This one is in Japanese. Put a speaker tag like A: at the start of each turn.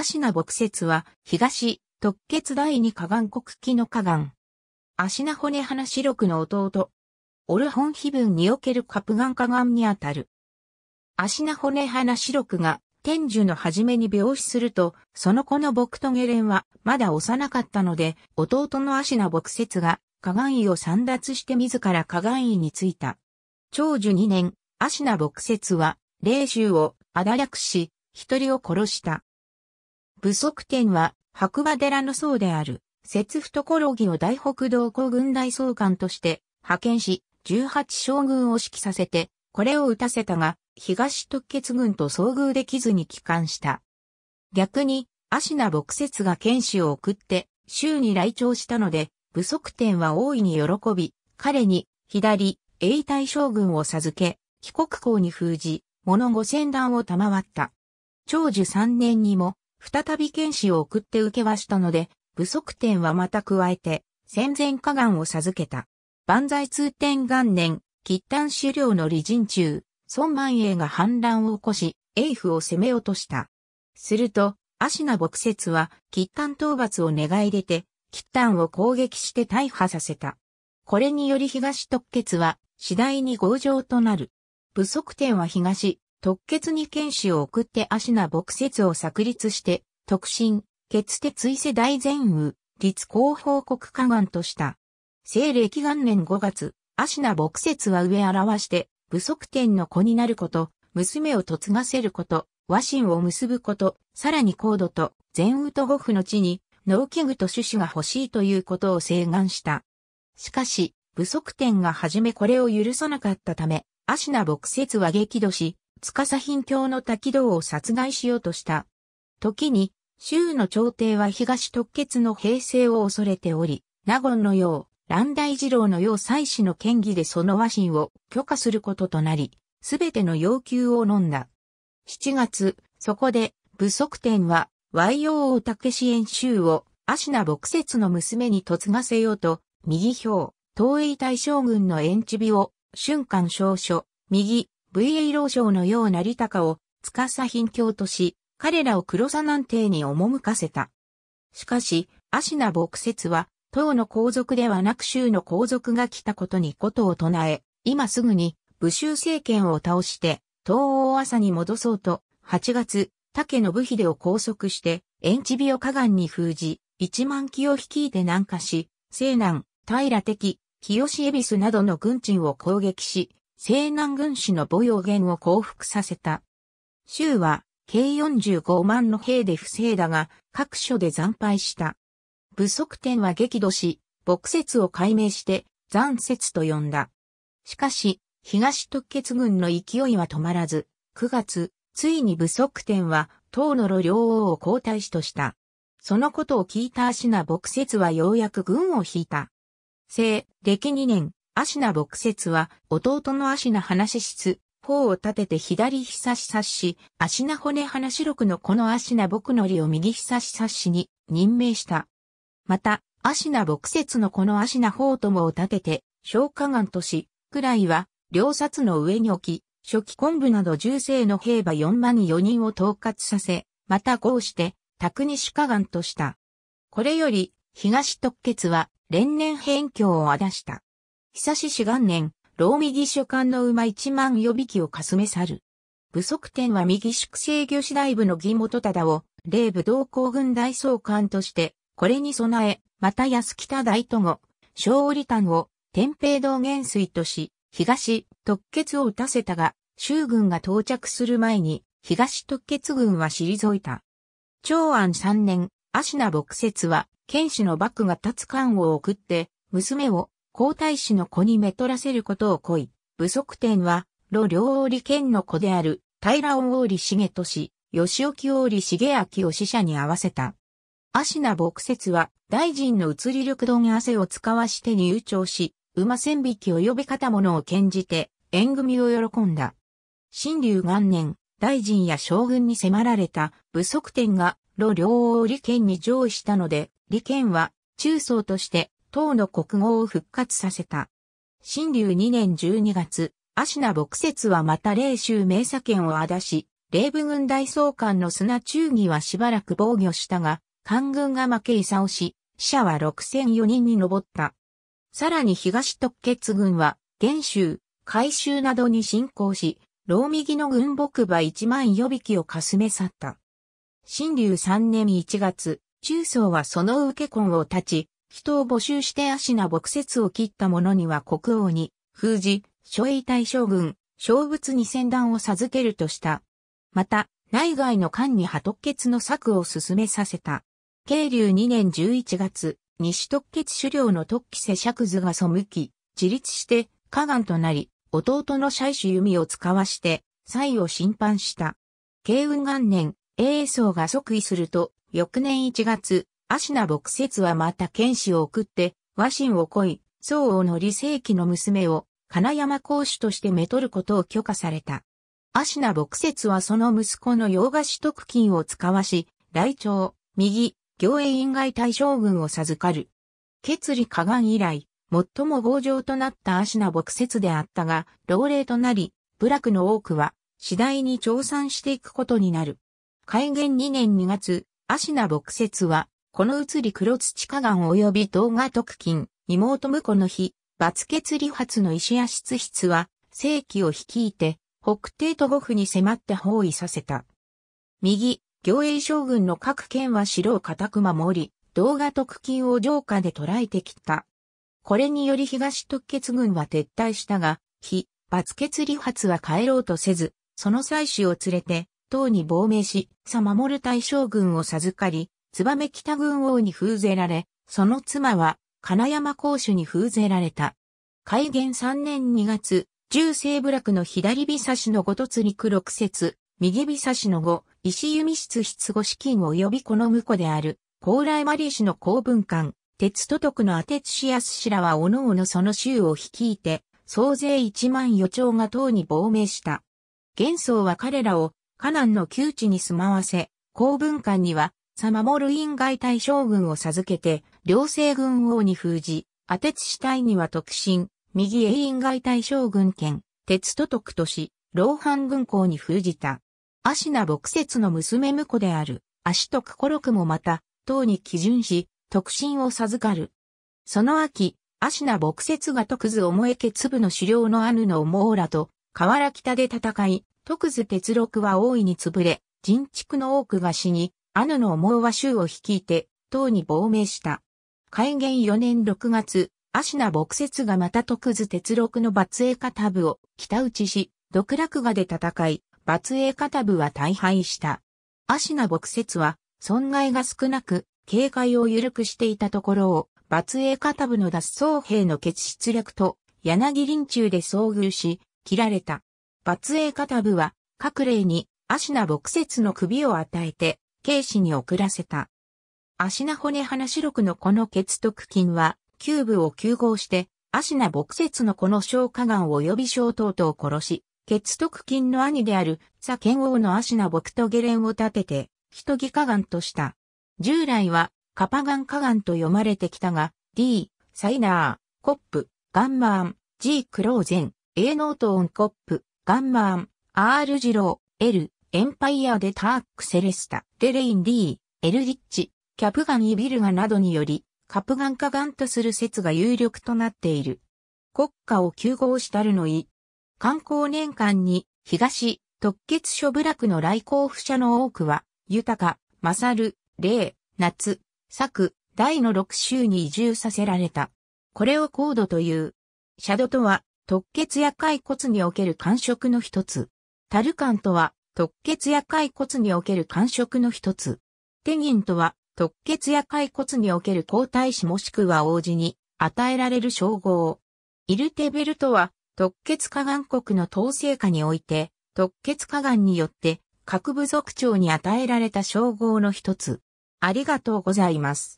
A: 芦名牧雪は、東、特決第二河岸国旗の河岸。芦名骨花四六の弟。オルホン碑文におけるカプガン河岸にあたる。芦名骨花四六が、天寿の初めに病死すると、その子の僕とゲレンは、まだ幼かったので、弟の芦名牧雪が、河岸医を散奪して自ら河岸医についた。長寿2年、芦名牧雪は、霊衆を、あだ略し、一人を殺した。武則天は白馬寺の僧である、節懐木を大北道古軍大総監として派遣し、十八将軍を指揮させて、これを打たせたが、東特決軍と遭遇できずに帰還した。逆に、シ名牧節が剣士を送って、州に来庁したので、武則天は大いに喜び、彼に、左、永代将軍を授け、帰国校に封じ、物五千段を賜った。長寿三年にも、再び剣士を送って受けはしたので、不足点はまた加えて、戦前加願を授けた。万歳通天元年、喫丹狩猟の理人中、孫万英が反乱を起こし、英府を攻め落とした。すると、芦名牧説は、喫丹討伐を願い出て、喫丹を攻撃して大破させた。これにより東特決は、次第に強情となる。不足点は東、特血に剣士を送って足ナ牧説を炸裂して、特進、血手追世大前雨、立候報告下岸とした。西暦元年5月、足ナ牧説は上表して、不足点の子になること、娘を嫁がせること、和親を結ぶこと、さらに高度と前宇と五府の地に、農機具と種子が欲しいということを請願した。しかし、不足点がはじめこれを許さなかったため、アシナ牧説は激怒し、司品教の滝道を殺害しようとした。時に、州の朝廷は東特決の平成を恐れており、納言のよう、乱大二郎のよう祭祀の権威でその和親を許可することとなり、すべての要求を飲んだ。7月、そこで、武則天は、YOO 竹支援州を、シ名牧節の娘に嫁がせようと、右表、東衛大将軍の延知美を、瞬間少書、右、イエイ老将のようなタカを、司品教とし、彼らを黒砂南帝に赴かせた。しかし、アシナ牧説は、唐の皇族ではなく州の皇族が来たことにことを唱え、今すぐに武州政権を倒して、東欧朝に戻そうと、8月、竹信秀を拘束して、延地病河岸に封じ、1万機を率いて南下し、西南、平敵、日吉恵比寿などの軍鎮を攻撃し、西南軍師の母用言を降伏させた。州は計45万の兵で不正だが、各所で惨敗した。武則天は激怒し、牧説を解明して、残説と呼んだ。しかし、東特決軍の勢いは止まらず、9月、ついに武則天は、東野呂両王を皇太子とした。そのことを聞いた足名牧説はようやく軍を引いた。西、暦2年、アシナ牧説は、弟のアシナ話室、頬を立てて左ひさし察し、アシナ骨話録のこのアシナ牧のりを右ひさし察しに任命した。また、アシナ牧説のこのアシナと友を立てて、消化岩とし、くらいは、両札の上に置き、初期昆布など重生の兵馬4万4人を統括させ、また合して、卓に主河岸とした。これより、東特決は、連年辺境をあだした。久志元年、老右主官の馬一万予備機をかすめ去る。武則天は右宿制御士大部の義元忠を、霊部同行軍大総監として、これに備え、また安北大都後、小折丹を、天平道元帥とし、東、特決を打たせたが、衆軍が到着する前に、東特決軍は退いた。長安三年、芦名牧節は、剣士の幕が立つ官を送って、娘を皇太子の子にめとらせることを恋。武則天は、路両王理剣の子である、平尾王理重し、吉沖王理重明を使者に合わせた。アシナ牧説は、大臣の移り力道に汗を使わして入庁し、馬千匹及び方物を献じて、縁組を喜んだ。新竜元年、大臣や将軍に迫られた武則天が、路両王利剣に上位したので、利権は、中層として、唐の国号を復活させた。新竜2年12月、シ名牧節はまた霊州名左権をあだし、霊武軍大総監の砂忠義はしばらく防御したが、官軍が負けをし、死者は6004人に上った。さらに東特決軍は、元州、海州などに侵攻し、老右の軍牧馬1万予備機をかすめ去った。新竜3年1月、中層はその受け婚を立ち、人を募集して足な牧説を切った者には国王に、封じ、諸衛大将軍、小仏に戦団を授けるとした。また、内外の官に破特決の策を進めさせた。慶流2年11月、西特決首領の特記世尺図が背き、自立して、河岸となり、弟のシャ弓を使わして、才を審判した。慶雲元年、英宗が即位すると、翌年1月、アシナ牧説はまた剣士を送って、和親を恋、宋王の李世紀の娘を、金山公主としてめとることを許可された。アシナ牧説はその息子の洋菓子特勤を使わし、大長右、行営院外大将軍を授かる。決理加岸以来、最も強情となったアシナ牧説であったが、老齢となり、部落の多くは、次第に調産していくことになる。開元2年2月、アシナ牧説は、この移り黒土河岸及び動画特勤、妹婿の日、罰血理髪の石屋室室は、正規を率いて、北帝都五府に迫って包囲させた。右、行営将軍の各県は城を固く守り、動画特勤を城下で捕らえてきた。これにより東特決軍は撤退したが、非、罰決理発は帰ろうとせず、その妻子を連れて、党に亡命し、さ守る大将軍を授かり、燕北軍王に封ぜられ、その妻は金山公主に封ぜられた。開元3年2月、中西部落の左日差しのごとつり黒く節、右日差しの後、石弓室筆護資金及びこの婿である、高麗マリ氏の公文館、鉄都督のアてつシアス氏らは各々その州を率いて、総勢一万余町が党に亡命した。玄宗は彼らを、河南の旧地に住まわせ、公文館には、佐ルる院外大将軍を授けて、両政軍王に封じ、阿鉄死体には特進、右へ院外大将軍兼、鉄都督とし、老藩軍港に封じた。シ名牧説の娘婿である、足コロ六もまた、党に基準し、特進を授かる。その秋、シ名牧説が徳図重家粒の狩猟のアヌの網らと、河原北で戦い、徳図鉄六は大いに潰れ、人畜の多くが死に、アヌの思うは州を率いて、党に亡命した。開元4年6月、アシナ牧説がまた徳図鉄六の罰栄カタ部を北打ちし、独楽画で戦い、罰栄カタ部は大敗した。アシナ牧説は、損害が少なく、警戒を緩くしていたところを、罰栄カタ部の脱走兵の決出略と、柳林中で遭遇し、切られた。罰英カタブは、各霊に、シナ牧節の首を与えて、警視に送らせた。足名骨花白くのこの血徳筋は、キューブを急合して、足名牧節のこの消化岩及び小等々を殺し、血徳筋の兄である、左剣王の足名牧と下連を立てて、人義河岩とした。従来は、カパガン河岩と読まれてきたが、D、サイナー、コップ、ガンマーン、G クローゼン、A ノートオンコップ、ガンマーン、R ジロー、L、エンパイア・でターック・セレスタ、デレイン・リー、エルリッチ、キャプガン・イビルガなどにより、カプガンカガンとする説が有力となっている。国家を休合したるのい。観光年間に、東、特決諸部落の来校不者の多くは、豊か、勝る、霊、夏、作、大の六州に移住させられた。これを高度という。シャドとは、特血や骸骨における感触の一つ。タルカンとは、突血や骸骨における感触の一つ。テギンとは、突血や骸骨における皇太子もしくは王子に与えられる称号。イルテベルとは、突血下眼国の統制下において、突血下眼によって各部族長に与えられた称号の一つ。ありがとうございます。